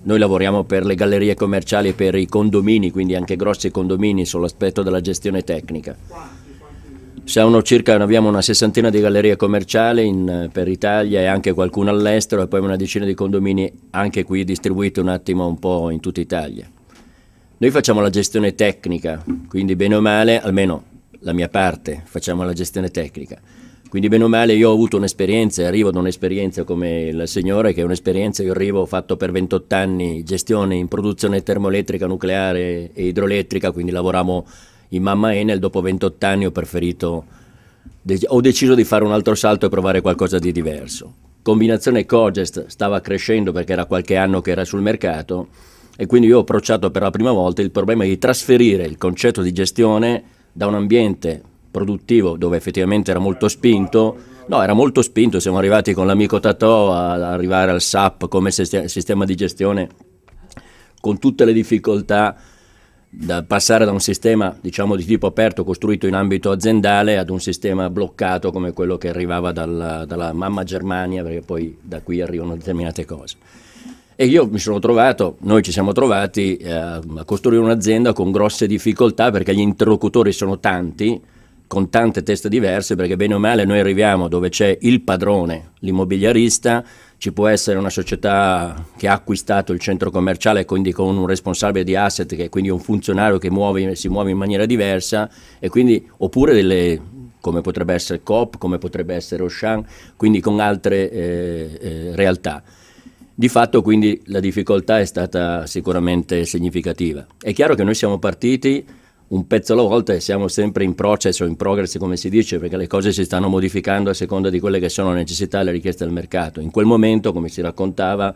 Noi lavoriamo per le gallerie commerciali e per i condomini, quindi anche grossi condomini sull'aspetto della gestione tecnica. Siamo circa, abbiamo una sessantina di gallerie commerciali in, per Italia e anche qualcuno all'estero e poi una decina di condomini anche qui distribuiti un attimo un po' in tutta Italia. Noi facciamo la gestione tecnica, quindi bene o male, almeno la mia parte, facciamo la gestione tecnica. Quindi bene o male io ho avuto un'esperienza, arrivo da un'esperienza come la signora, che è un'esperienza, io arrivo, ho fatto per 28 anni gestione in produzione termoelettrica, nucleare e idroelettrica, quindi lavoravo in Mamma Enel, dopo 28 anni ho preferito, ho deciso di fare un altro salto e provare qualcosa di diverso. Combinazione Cogest stava crescendo perché era qualche anno che era sul mercato e quindi io ho approcciato per la prima volta il problema di trasferire il concetto di gestione da un ambiente produttivo dove effettivamente era molto spinto, no era molto spinto, siamo arrivati con l'amico Tatò ad arrivare al SAP come sistema di gestione con tutte le difficoltà da passare da un sistema diciamo di tipo aperto costruito in ambito aziendale ad un sistema bloccato come quello che arrivava dalla, dalla mamma Germania perché poi da qui arrivano determinate cose e io mi sono trovato, noi ci siamo trovati eh, a costruire un'azienda con grosse difficoltà perché gli interlocutori sono tanti con tante teste diverse, perché bene o male noi arriviamo dove c'è il padrone, l'immobiliarista, ci può essere una società che ha acquistato il centro commerciale, quindi con un responsabile di asset, che è quindi un funzionario che muove, si muove in maniera diversa, quindi, oppure delle, come potrebbe essere Coop, come potrebbe essere Auchan, quindi con altre eh, eh, realtà. Di fatto quindi la difficoltà è stata sicuramente significativa. È chiaro che noi siamo partiti un pezzo alla volta e siamo sempre in process o in progress come si dice perché le cose si stanno modificando a seconda di quelle che sono le necessità e le richieste del mercato. In quel momento, come si raccontava,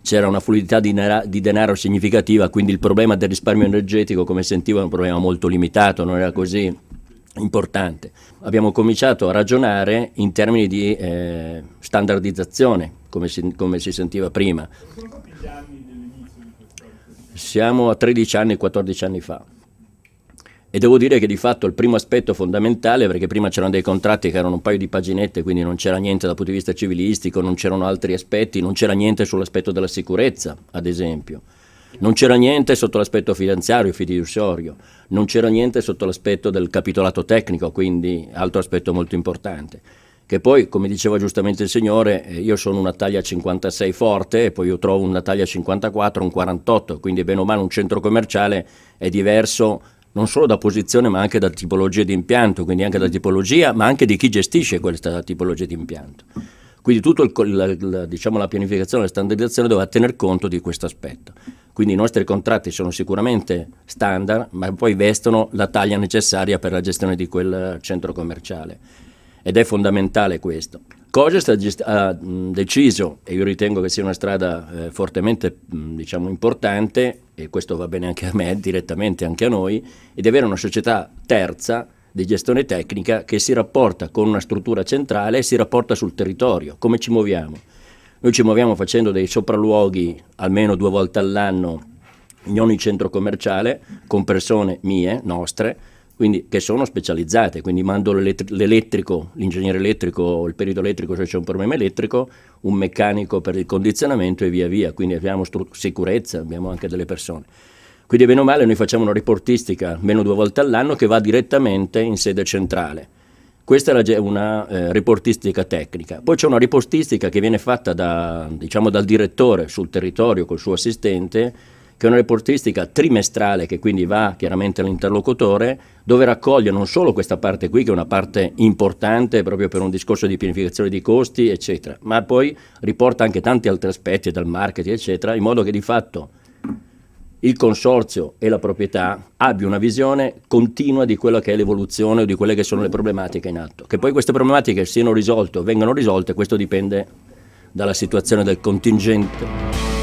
c'era una fluidità di, nera- di denaro significativa, quindi il problema del risparmio energetico, come sentivo, è un problema molto limitato, non era così importante. Abbiamo cominciato a ragionare in termini di eh, standardizzazione, come si, come si, sentiva prima. Siamo a 13 anni, 14 anni fa. E devo dire che di fatto il primo aspetto fondamentale, perché prima c'erano dei contratti che erano un paio di paginette, quindi non c'era niente dal punto di vista civilistico, non c'erano altri aspetti, non c'era niente sull'aspetto della sicurezza, ad esempio. Non c'era niente sotto l'aspetto finanziario, fiduciario, non c'era niente sotto l'aspetto del capitolato tecnico, quindi altro aspetto molto importante. Che poi, come diceva giustamente il signore, eh, io sono una taglia 56 forte e poi io trovo una taglia 54, un 48, quindi bene o male un centro commerciale è diverso non solo da posizione ma anche da tipologia di impianto, quindi anche da mm. tipologia, ma anche di chi gestisce questa tipologia di impianto. Quindi tutta la, la, diciamo, la pianificazione e la standardizzazione dovrà tener conto di questo aspetto. Quindi i nostri contratti sono sicuramente standard, ma poi vestono la taglia necessaria per la gestione di quel centro commerciale. Ed è fondamentale questo. Cogest ha, deciso, e io ritengo che sia una strada eh, fortemente diciamo, importante, e questo va bene anche a me, direttamente anche a noi, di avere una società terza di gestione tecnica che si rapporta con una struttura centrale e si rapporta sul territorio, come ci muoviamo. Noi ci muoviamo facendo dei sopralluoghi almeno due volte all'anno in ogni centro commerciale con persone mie, nostre, quindi, che sono specializzate, quindi mando l'elettrico, l'ingegnere elettrico, il perito elettrico se cioè c'è un problema elettrico, un meccanico per il condizionamento e via via, quindi abbiamo stru- sicurezza, abbiamo anche delle persone. Quindi bene o male noi facciamo una riportistica almeno due volte all'anno che va direttamente in sede centrale. Questa è una eh, riportistica tecnica. Poi c'è una riportistica che viene fatta da, diciamo, dal direttore sul territorio col suo assistente che è una reportistica trimestrale che quindi va chiaramente all'interlocutore, dove raccoglie non solo questa parte qui, che è una parte importante proprio per un discorso di pianificazione di costi, eccetera, ma poi riporta anche tanti altri aspetti dal marketing, eccetera, in modo che di fatto il consorzio e la proprietà abbia una visione continua di quella che è l'evoluzione o di quelle che sono le problematiche in atto. Che poi queste problematiche siano risolte o vengano risolte, questo dipende dalla situazione del contingente.